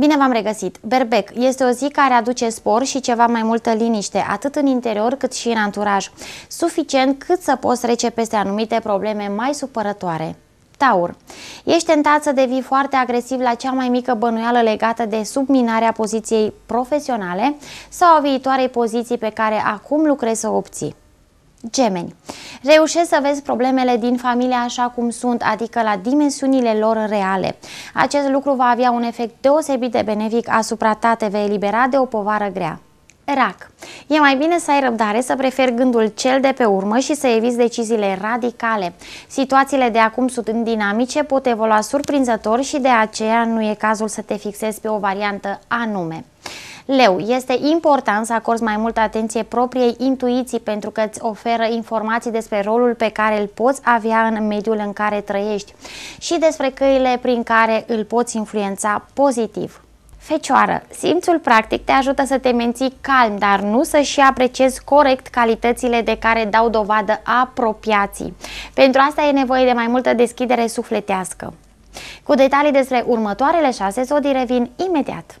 Bine v-am regăsit! Berbec este o zi care aduce spor și ceva mai multă liniște, atât în interior cât și în anturaj, suficient cât să poți trece peste anumite probleme mai supărătoare. Taur. Ești tentat să devii foarte agresiv la cea mai mică bănuială legată de subminarea poziției profesionale sau a viitoarei poziții pe care acum lucrezi să o obții. Gemeni. Reușești să vezi problemele din familie așa cum sunt, adică la dimensiunile lor reale. Acest lucru va avea un efect deosebit de benefic asupra ta, te vei elibera de o povară grea rac. E mai bine să ai răbdare, să preferi gândul cel de pe urmă și să eviți deciziile radicale. Situațiile de acum sunt dinamice, pot evolua surprinzător și de aceea nu e cazul să te fixezi pe o variantă anume. Leu, este important să acorzi mai multă atenție propriei intuiții pentru că îți oferă informații despre rolul pe care îl poți avea în mediul în care trăiești și despre căile prin care îl poți influența pozitiv. Fecioară, simțul practic te ajută să te menții calm, dar nu să și apreciezi corect calitățile de care dau dovadă apropiații. Pentru asta e nevoie de mai multă deschidere sufletească. Cu detalii despre următoarele șase zodii revin imediat.